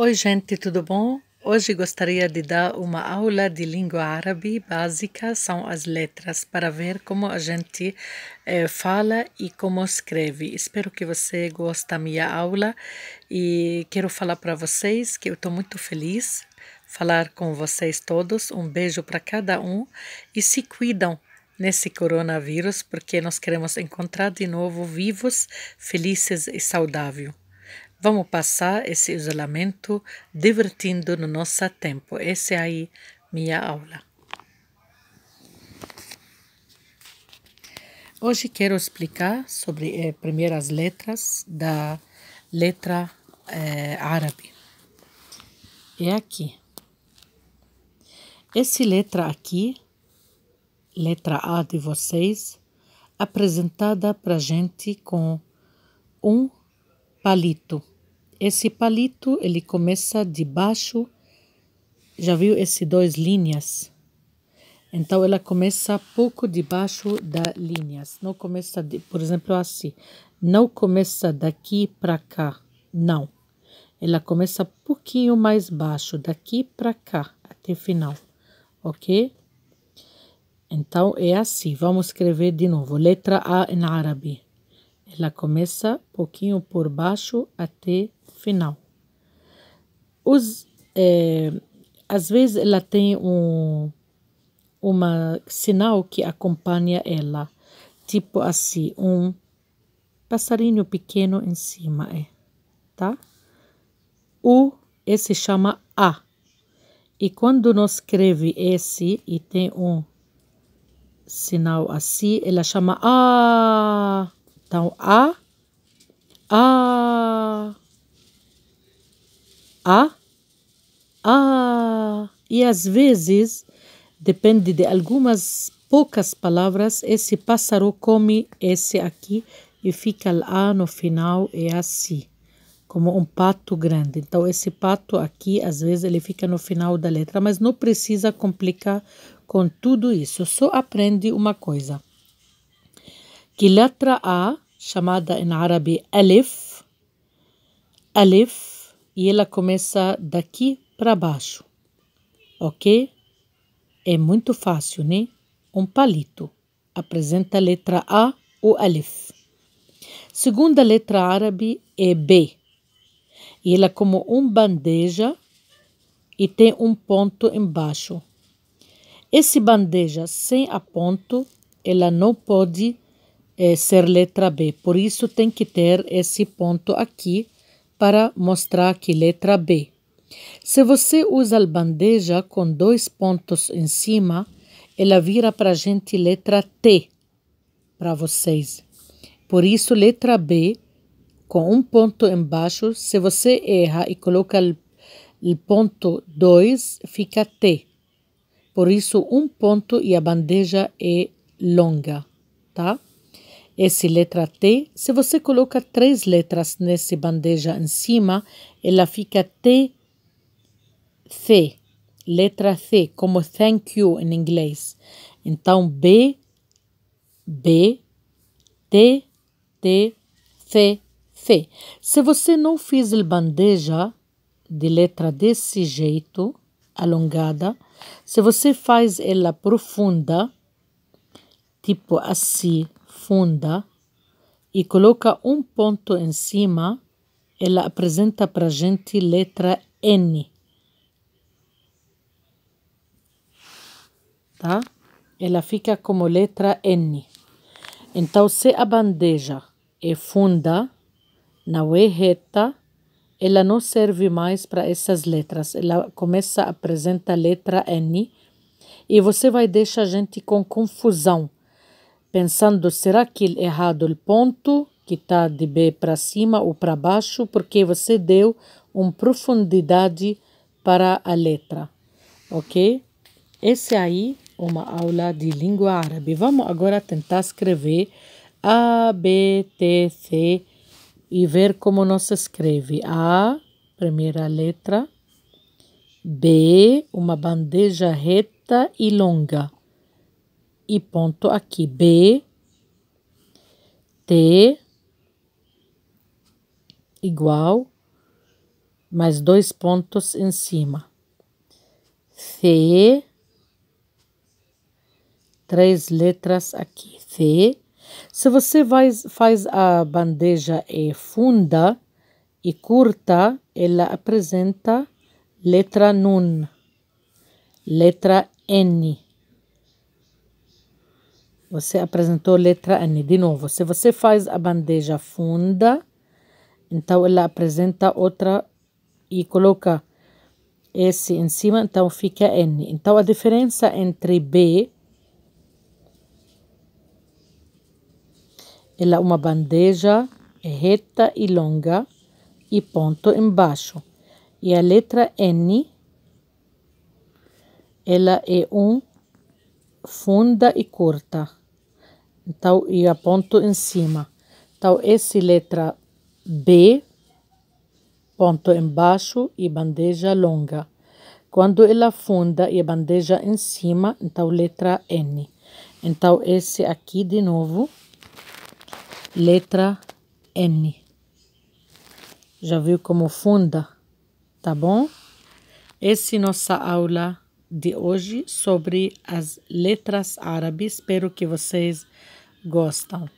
Oi, gente, tudo bom? Hoje gostaria de dar uma aula de língua árabe básica, são as letras, para ver como a gente eh, fala e como escreve. Espero que você goste da minha aula e quero falar para vocês que eu estou muito feliz falar com vocês todos. Um beijo para cada um e se cuidam nesse coronavírus, porque nós queremos encontrar de novo vivos, felizes e saudáveis. Vamos passar esse isolamento divertindo no nosso tempo. Essa é aí minha aula. Hoje quero explicar sobre as eh, primeiras letras da letra eh, árabe. É aqui. Essa letra aqui, letra A de vocês, apresentada para gente com um palito. Esse palito, ele começa de baixo. Já viu esses dois linhas? Então, ela começa pouco debaixo da linhas. Não começa, de, por exemplo, assim. Não começa daqui para cá. Não. Ela começa pouquinho mais baixo, daqui para cá, até final. Ok? Então, é assim. Vamos escrever de novo. Letra A em árabe. Ela começa pouquinho por baixo até final. Os, é, às vezes ela tem um uma sinal que acompanha ela, tipo assim, um passarinho pequeno em cima, é, tá? O esse chama A. E quando nós escreve esse e tem um sinal assim, ela chama A. Então, a, a, a, a. E às vezes, depende de algumas poucas palavras, esse pássaro come esse aqui e fica lá no final, é assim, como um pato grande. Então, esse pato aqui, às vezes, ele fica no final da letra, mas não precisa complicar com tudo isso, só aprende uma coisa letra A chamada em árabe Alif. Alif, e ela começa daqui para baixo. Ok? É muito fácil, né? Um palito. Apresenta a letra A, o Alif. Segunda letra árabe é B. E ela é como um bandeja e tem um ponto embaixo. Esse bandeja sem a ponto, ela não pode é, ser letra B. Por isso tem que ter esse ponto aqui para mostrar que letra B. Se você usa a bandeja com dois pontos em cima, ela vira para a gente letra T para vocês. Por isso, letra B, com um ponto embaixo, se você erra e coloca o ponto 2, fica T. Por isso, um ponto e a bandeja é longa, tá? Esse letra T, se você coloca três letras nesse bandeja em cima, ela fica T, C, letra C, como thank you em inglês. Então, B, B, T, T, C, C. Se você não fizer o bandeja de letra desse jeito, alongada, se você faz ela profunda, tipo assim, funda e coloca um ponto em cima, ela apresenta para gente letra N. Tá? Ela fica como letra N. Então, se a bandeja é funda, não é reta, ela não serve mais para essas letras. Ela começa a apresentar letra N e você vai deixar a gente com confusão pensando: será que ele é errado o ponto que está de B para cima ou para baixo? Porque você deu uma profundidade para a letra, ok? Esse aí uma aula de língua árabe. Vamos agora tentar escrever A, B, T, C e ver como nós escreve. A, primeira letra. B, uma bandeja reta e longa e ponto aqui, B, T, igual, mais dois pontos em cima, C, três letras aqui, C. Se você faz, faz a bandeja é, funda e curta, ela apresenta letra NUN, letra N. Você apresentou letra N. De novo, se você faz a bandeja funda, então ela apresenta outra e coloca esse em cima, então fica N. Então, a diferença entre B, ela é uma bandeja é reta e longa e ponto embaixo. E a letra N, ela é um funda e curta. Então, a aponto em cima. Então, essa letra B, ponto embaixo e bandeja longa. Quando ela funda e a bandeja em cima, então letra N. Então, esse aqui de novo, letra N. Já viu como funda, tá bom? Essa nossa aula de hoje sobre as letras árabes. Espero que vocês gostam.